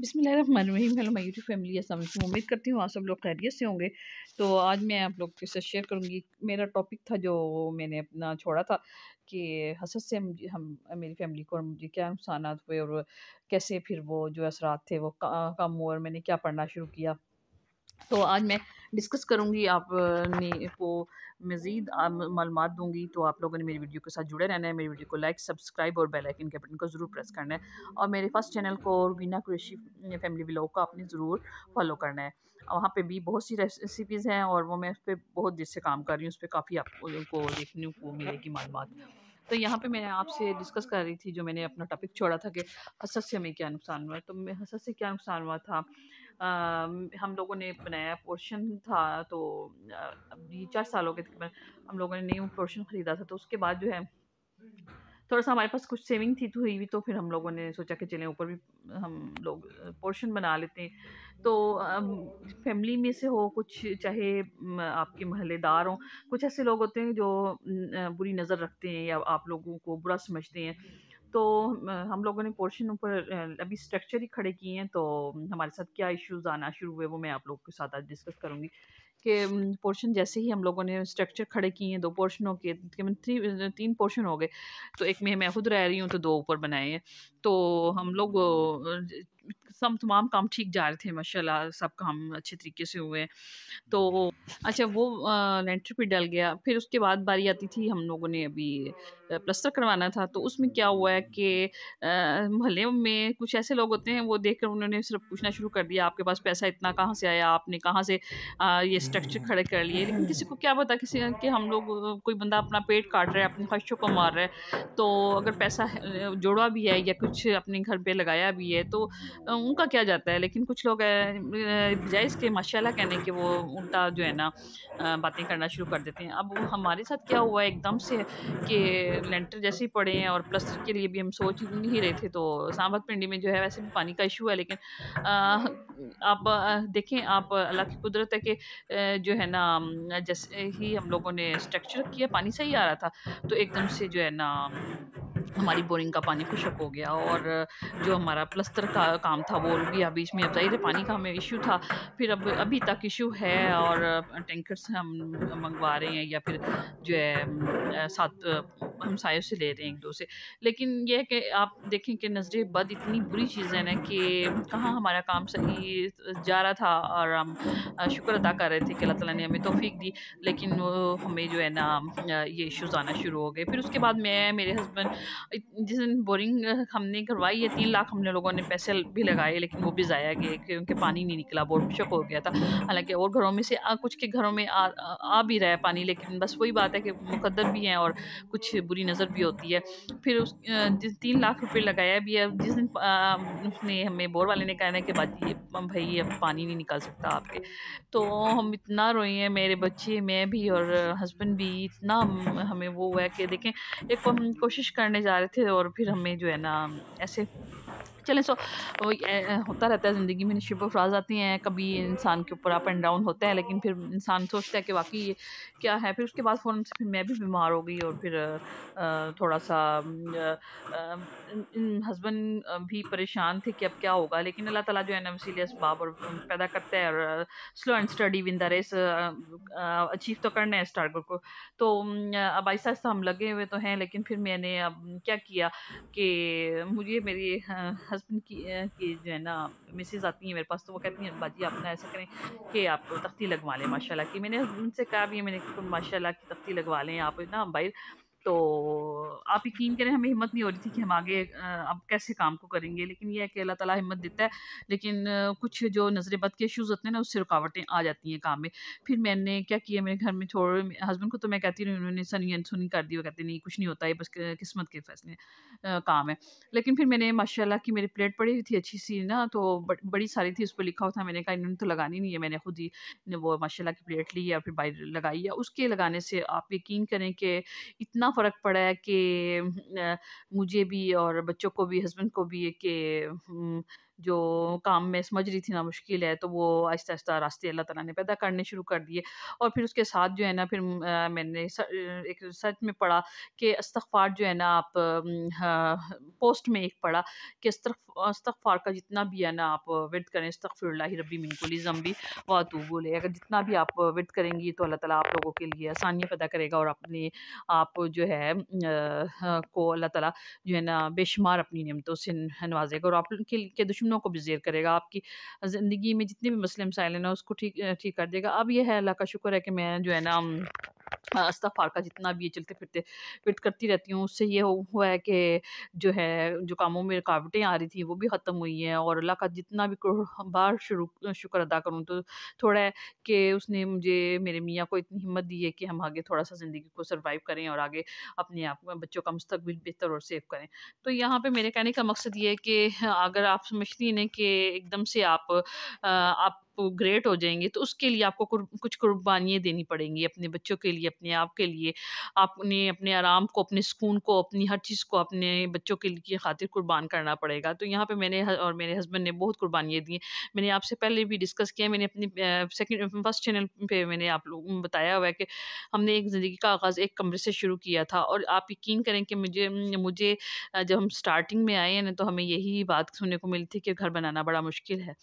बिसमीम hello YouTube family Aslam उम्मीद करती हूँ आप सब लोग खैरियत से होंगे तो आज मैं आप लोग के साथ शेयर करूँगी मेरा टॉपिक था जो मैंने अपना छोड़ा था कि हसद से हम, हम मेरी फैमिली को और मुझे क्या नुकसान हुए और कैसे फिर वो जो असरात थे वो कम हुए और मैंने क्या पढ़ना शुरू किया तो आज मैं डिस्कस करूँगी आप ने को मज़ीद मालूम दूँगी तो आप लोगों ने मेरी वीडियो के साथ जुड़े रहना है मेरी वीडियो को लाइक सब्सक्राइब और बेल आइकन के बटन को ज़रूर प्रेस करना है और मेरे फर्स्ट चैनल को वीना कृषि फैमिली ब्लॉग को आपने ज़रूर फॉलो करना है वहाँ पे भी बहुत सी रेसिपीज़ हैं और वो मैं उस पर बहुत देर से काम कर रही हूँ उस पर काफ़ी आपको देखने को मिलेगी मालूम तो यहाँ पे मैंने आपसे डिस्कस कर रही थी जो मैंने अपना टॉपिक छोड़ा था कि हसद से हमें क्या नुकसान हुआ तो हसद से क्या नुकसान हुआ था हम लोगों ने बनाया पोर्शन था तो अभी चार सालों के तकरीबन हम लोगों ने न्यू पोर्शन ख़रीदा था तो उसके बाद जो है थोड़ा सा हमारे पास कुछ सेविंग थी तो हुई भी तो फिर हम लोगों ने सोचा कि चलें ऊपर भी हम लोग पोर्शन बना लेते हैं तो फैमिली में से हो कुछ चाहे आपके महलेदार हों कुछ ऐसे लोग होते हैं जो बुरी नज़र रखते हैं या आप लोगों को बुरा समझते हैं तो हम लोगों ने पोर्शन ऊपर अभी स्ट्रक्चर ही खड़े किए हैं तो हमारे साथ क्या इश्यूज आना शुरू हुए वो मैं आप लोगों के साथ आज डिस्कस करूँगी कि पोर्शन जैसे ही हम लोगों ने स्ट्रक्चर खड़े किए हैं दो पोर्शनों के तकरीबन थ्री तीन पोर्शन हो गए तो एक में मैं खुद रह रही हूँ तो दो ऊपर बनाए हैं तो हम लोग सब तमाम काम ठीक जा रहे थे माशाल्लाह सब काम अच्छे तरीके से हुए तो हम्म। अच्छा वो लेंटर पे डल गया फिर उसके बाद बारी आती थी हम लोगों ने अभी प्लस्तर करवाना था तो उसमें क्या हुआ है कि मोहल्ले में कुछ ऐसे लोग होते हैं वो देख कर उन्होंने सिर्फ पूछना शुरू कर दिया आपके पास पैसा इतना कहाँ से आया आपने कहाँ से आ, ये स्ट्रक्चर हम्म। खड़े कर लिए लेकिन किसी को क्या पता किसी कि हम लोग कोई बंदा अपना पेट काट रहा है अपनी ख्वाहिशों को मार रहा है तो अगर पैसा जोड़ा भी है या कुछ अपने घर पर लगाया भी है तो उनका क्या जाता है लेकिन कुछ लोग बजाय इसके माशा कहने के वो उल्टा जो है ना बातें करना शुरू कर देते हैं अब हमारे साथ क्या हुआ एकदम से कि लेंटर जैसे ही पड़े हैं और प्लस्तर के लिए भी हम सोच ही रहे थे तो इस्लामाबाद पिंडी में जो है वैसे भी पानी का इशू है लेकिन आप देखें आप अल्लाह की कुदरत है कि जो है ना जैसे ही हम लोगों ने स्ट्रक्चर किया पानी सही आ रहा था तो एकदम से जो है ना हमारी बोरिंग का पानी खुशक हो गया और जो हमारा प्लस्तर का काम था वो रुक गया बीच में अब जाहिर पानी का हमें इशू था फिर अब अभी तक इशू है और टेंकर से हम मंगवा रहे हैं या फिर जो है साथ हमसायों से ले रहे हैं एक दो से लेकिन यह है कि आप देखें कि नज़र बद इतनी बुरी चीज़ें ना कि कहाँ हमारा काम सही जा रहा था और हम शुक्र अदा कर रहे थे कि अल्लाह ताला ने हमें तोफ़ी दी लेकिन वो हमें जो है ना ये इश्यूज़ आना शुरू हो गए फिर उसके बाद मैं मेरे हस्बैंड जिस दिन बोरिंग हमने करवाई है तीन लाख हमने लोगों ने पैसे भी लगाए लेकिन वो भी ज़ाया गए क्योंकि पानी नहीं निकला बोर शक हो गया था हालांकि और घरों में से आ, कुछ के घरों में आ, आ भी रहा है पानी लेकिन बस वही बात है कि मुकदर भी हैं और कुछ बुरी नज़र भी होती है फिर उस जिस तीन लाख रुपये लगाया भी है जिस दिन उसने हमें बोर वाले ने कहना कि बाकी भाई अब पानी नहीं निकल सकता आपके तो हम इतना रोए हैं मेरे बच्चे मैं भी और हस्बैंड भी इतना हमें वो हुआ है कि देखें एक कोशिश करने जा जा रहे थे और फिर हमें जो है ना ऐसे चलें सो होता रहता है ज़िंदगी में नशीब अफराज आती हैं कभी इंसान के ऊपर अप एंड डाउन होता है लेकिन फिर इंसान सोचता है कि वाकई ये क्या है फिर उसके बाद फ़ौर से फिर मैं भी बीमार हो गई और फिर थोड़ा सा हस्बैंड भी परेशान थे कि अब क्या होगा लेकिन अल्लाह ताला जो है ना इसीलिए इसबाब और पैदा करता है और slow and steady win the race achieve तो करना है इस टारगेट को तो अब ऐसा ऐसा हम लगे हुए तो हैं लेकिन फिर मैंने अब क्या किया कि मुझे मेरी हस्बैंड की की जो है ना मिसेज आती हैं मेरे पास तो वो कहती हैं बाजी आप ना ऐसा करें कि आप तख्ती लगवा लें माशाल्लाह कि मैंने उनसे कहा भी है मैंने माशाल्लाह की तख्ती लगवा लें आप ना बाहर तो आप यकीन करें हमें हिम्मत नहीं हो रही थी कि हम आगे अब कैसे काम को करेंगे लेकिन यह है कि अल्लाह ताला हिम्मत देता है लेकिन कुछ जो नज़रबद के इशूज़ होते हैं ना उससे रुकावटें आ जाती हैं काम में फिर मैंने क्या किया मेरे घर में थोड़े हस्बैंड को तो मैं कहती रही उन्होंने सनी अनसुनी कर दी वो कहते नहीं कुछ नहीं होता है बस किस्मत के फैसले काम है लेकिन फिर मैंने माशाला की मेरी प्लेट पड़ी हुई थी अच्छी सी ना तो बड़ी सारी थी उस पर लिखा हुआ था मैंने कहा इन्होंने तो लगानी नहीं है मैंने खुद ही वो माशाला की प्लेट ली या फिर बाहर लगाई है उसके लगाने से आप यकीन करें कि इतना फ़र्क पड़ा है कि मुझे भी और बच्चों को भी हस्बैंड को भी कि जो काम मैं समझ रही थी ना मुश्किल है तो वो आहिस्ता आहिस्ता रास्ते अल्लाह तला ने पैदा करने शुरू कर दिए और फिर उसके साथ जो है ना फिर मैंने एक रिसर्च में पढ़ा कि अस्तफ़ार जो है ना आप पोस्ट में एक पढ़ा कि अस्तफ़ार का जितना भी है ना आप वर्द करें अस्तफ़िरल्ला रबी जम्बी भी बोले अगर जितना भी आप वर्द करेंगी तो अल्लाह तला आप लोगों के लिए आसानियाँ पैदा करेगा और अपने आप जो है को अल्लाह ताली जो है ना बेशुमार अपनी नियमतों से नवाजेगा और आप के दुश्मन दुश्मनों को भी जेर करेगा आपकी ज़िंदगी में जितने भी मसले मसाइल हैं ना उसको ठीक ठीक कर देगा अब यह है अल्लाह का शुक्र है कि मैं जो है ना आस्था फारका जितना भी ये चलते फिरते फिट करती रहती हूँ उससे ये हुआ है कि जो है जो कामों में रुकावटें आ रही थी वो भी ख़त्म हुई हैं और अल्लाह का जितना भी हाँ, बार शुरू शुक्र अदा करूँ तो थोड़ा है कि उसने मुझे मेरे मियाँ को इतनी हिम्मत दी है कि हम आगे थोड़ा सा ज़िंदगी को सर्वाइव करें और आगे अपने आप बच्चों का मुस्तबिल बेहतर और सेव करें तो यहाँ पर मेरे कहने का मकसद ये है कि अगर आप समझती हैं कि एकदम से आप आप ग्रेट हो जाएंगे तो उसके लिए आपको कुछ कुर्बानियाँ देनी पड़ेंगी अपने बच्चों के लिए अपने आप के लिए आपने अपने आराम को अपने सुकून को अपनी हर चीज़ को अपने बच्चों के लिए खातिर कुर्बान करना पड़ेगा तो यहाँ पर मैंने और मेरे हस्बैंड ने बहुत कुर्बानियाँ दी मैंने आपसे पहले भी डिस्कस किया मैंने अपनी सेकेंड फर्स्ट चैनल पर मैंने आप लोग बताया हुआ है कि हमने एक ज़िंदगी का आगाज़ एक कमरे से शुरू किया था और आप यकीन करें कि मुझे मुझे जब हम स्टार्टिंग में आए हैं ना तो हमें यही बात सुनने को मिली थी कि घर बनाना बड़ा मुश्किल है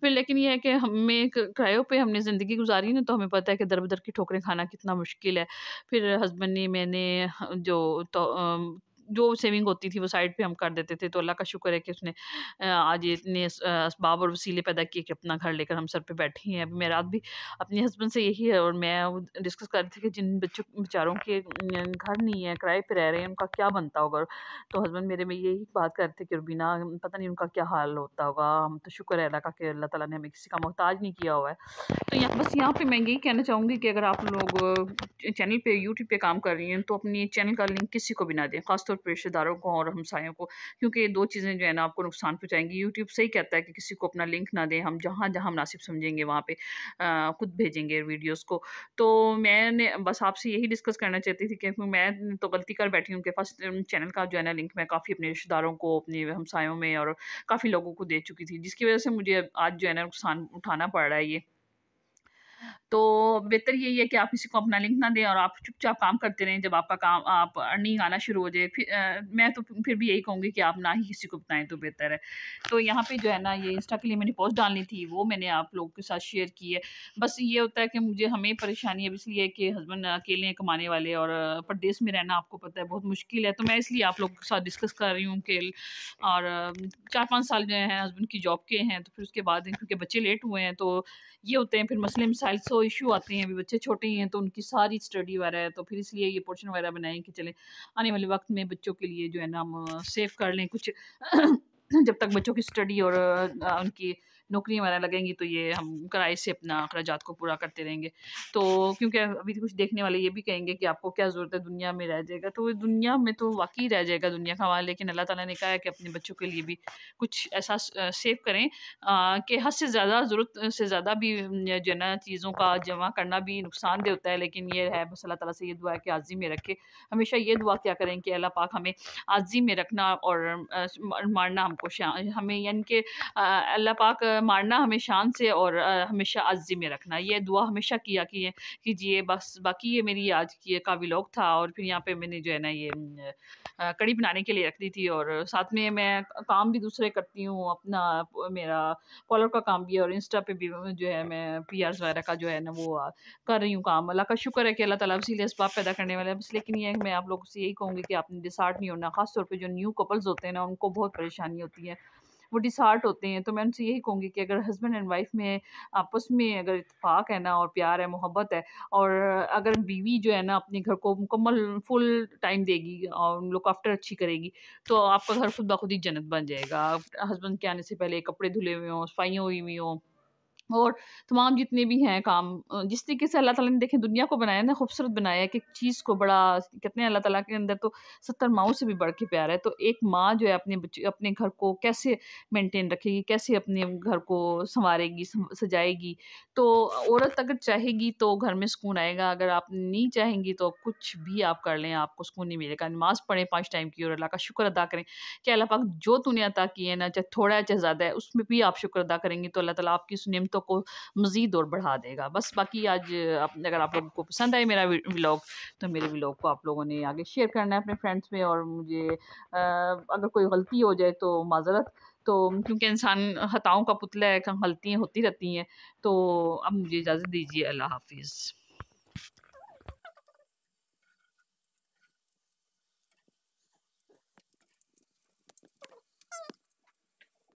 फिर लेकिन यह है कि हमें किरायों पे हमने ज़िंदगी गुजारी ना तो हमें पता है कि दर बदर की ठोकरें खाना कितना मुश्किल है फिर हस्बैंड ने मैंने जो तो, जो सेविंग होती थी वो साइड पे हम कर देते थे तो अल्लाह का शुक्र है कि उसने आज इतने इसबाब और वसीले पैदा किए कि अपना घर लेकर हम सर पे बैठे हैं अभी मेरा रात भी अपने हस्बैंड से यही है और मैं डिस्कस कर रही थी कि जिन बच्चों बेचारों के घर नहीं है किराए पर रह रहे हैं उनका क्या बनता होगा तो हस्बैंड मेरे में यही बात करते कि रुबीना पता नहीं उनका क्या हाल होता होगा हम तो शुक्र है अल्लाह का कि अल्लाह तला ने हमें किसी का मोहताज नहीं किया हुआ है तो यहाँ बस यहाँ पर मैं यही कहना चाहूँगी कि अगर आप लोग चैनल पर यूट्यूब पर काम कर रही हैं तो अपने चैनल का लिंक किसी को भी ना दें खासतौर रिश्तेदारों को और हमसायों को क्योंकि ये दो चीज़ें जो है ना आपको नुकसान पहुँचाएंगी यूट्यूब सही कहता है कि किसी को अपना लिंक ना दें हम जहाँ जहाँ मुनासिब समझेंगे वहाँ पर खुद भेजेंगे वीडियोज़ को तो मैंने बस आपसे यही डिस्कस करना चाहती थी क्योंकि मैं तो गलती कर बैठी हूँ कि फर्स्ट चैनल का जो है ना लिंक मैं काफ़ी अपने रिश्तेदारों को अपने हमसायों में और काफ़ी लोगों को दे चुकी थी जिसकी वजह से मुझे आज जो है ना नुकसान उठाना पड़ रहा है ये तो बेहतर यही है कि आप किसी को अपना लिंक ना दें और आप चुपचाप काम करते रहें जब आपका काम आप अर्निंग आना शुरू हो जाए फिर आ, मैं तो फिर भी यही कहूँगी कि आप ना ही किसी को बताएं तो बेहतर है तो यहाँ पे जो है ना ये इंस्टा के लिए मैंने पोस्ट डालनी थी वो मैंने आप लोगों के साथ शेयर की है बस ये होता है कि मुझे हमें परेशानी अब इसलिए कि हस्बैंड अकेले हैं कमाने वाले और परदेश में रहना आपको पता है बहुत मुश्किल है तो मैं इसलिए आप लोगों के साथ डिस्कस कर रही हूँ कि और चार पाँच साल जो है हस्बैंड की जॉब के हैं तो फिर उसके बाद क्योंकि बच्चे लेट हुए हैं तो ये होते हैं फिर मसले मिस साइल सो इशू आते हैं अभी बच्चे छोटे हैं तो उनकी सारी स्टडी वगैरह है तो फिर इसलिए ये पोर्शन वगैरह बनाएं कि चले आने वाले वक्त में बच्चों के लिए जो है ना हम सेव कर लें कुछ जब तक बच्चों की स्टडी और उनकी नौकरियाँ वगैरह लगेंगी तो ये हम किराए से अपना अखराजात को पूरा करते रहेंगे तो क्योंकि अभी कुछ देखने वाले ये भी कहेंगे कि आपको क्या ज़रूरत है दुनिया में रह जाएगा तो दुनिया में तो वाकई रह जाएगा दुनिया का हमारा लेकिन अल्लाह ताला ने कहा है कि अपने बच्चों के लिए भी कुछ ऐसा सेव करें कि हद से ज़्यादा ज़रूरत से ज़्यादा भी जो चीज़ों का जमा करना भी नुकसानदेह होता है लेकिन ये है बस अल्लाह ताला से ये दुआ है कि आजी में रखे हमेशा ये दुआ क्या करें कि अल्लाह पाक हमें आजी में रखना और मारना हमको हमें यानी कि अल्लाह पाक मारना हमें शान से और हमेशा आजी में रखना ये दुआ हमेशा किया कि ये कीजिए बस बाकी ये मेरी आज की काविलोग था और फिर यहाँ पे मैंने जो है ना ये कड़ी बनाने के लिए रख दी थी और साथ में मैं काम भी दूसरे करती हूँ अपना मेरा कॉलर का काम भी और इंस्टा पे भी जो है मैं पी वगैरह का जो है ना वो कर रही हूँ काम अल्लाह का शुक्र है कि अल्लाह तला उसी इसबाब पैदा करने वाले बस लेकिन ये मैं आप लोगों से यही कहूँगी कि आपने डिसार्ट नहीं होना खासतौर पर जो न्यू कपल्स होते हैं ना उनको बहुत परेशानी होती है वो डिसहार्ट होते हैं तो मैं उनसे यही कहूँगी कि अगर हस्बैंड एंड वाइफ में आपस में अगर इतफाक़ है ना और प्यार है मोहब्बत है और अगर बीवी जो है ना अपने घर को मुकम्मल फुल टाइम देगी और लुक आफ्टर अच्छी करेगी तो आपका घर खुद ब खुद ही जन्नत बन जाएगा हस्बैंड के आने से पहले कपड़े धुले हुए हों सफाइयाँ हुई हुई हों और तमाम जितने भी हैं काम जिस तरीके से अल्लाह ताला ने देखें दुनिया को बनाया ना खूबसूरत बनाया कि चीज़ को बड़ा कहते हैं अल्लाह ताला के अंदर तो सत्तर माओं से भी बढ़ के प्यार है तो एक माँ जो है अपने बच्चे अपने घर को कैसे मेंटेन रखेगी कैसे अपने घर को संवारेगी सजाएगी तो औरत अगर चाहेगी तो घर में सुकून आएगा अगर आप नहीं चाहेंगी तो कुछ भी आप कर लें आपको सुकून नहीं मिलेगा नमाज़ पढ़ें पाँच टाइम की और अल्लाह का शुक्र अदा करें कि अल्लाह पाक जो तूने अदा किए ना चाहे थोड़ा है चाहे ज़्यादा है उसमें भी आप शुक्र अदा करेंगे तो अल्लाह ताला आपकी उस नियमतों दोस्तों को मज़ीद और बढ़ा देगा बस बाकी आज अगर आप लोगों को पसंद आए मेरा व्लॉग तो मेरे व्लॉग को आप लोगों ने आगे शेयर करना है अपने फ्रेंड्स में और मुझे अगर कोई गलती हो जाए तो माजरत तो क्योंकि इंसान हताओं का पुतला है गलतियाँ होती रहती हैं तो अब मुझे इजाज़त दीजिए अल्लाह हाफिज़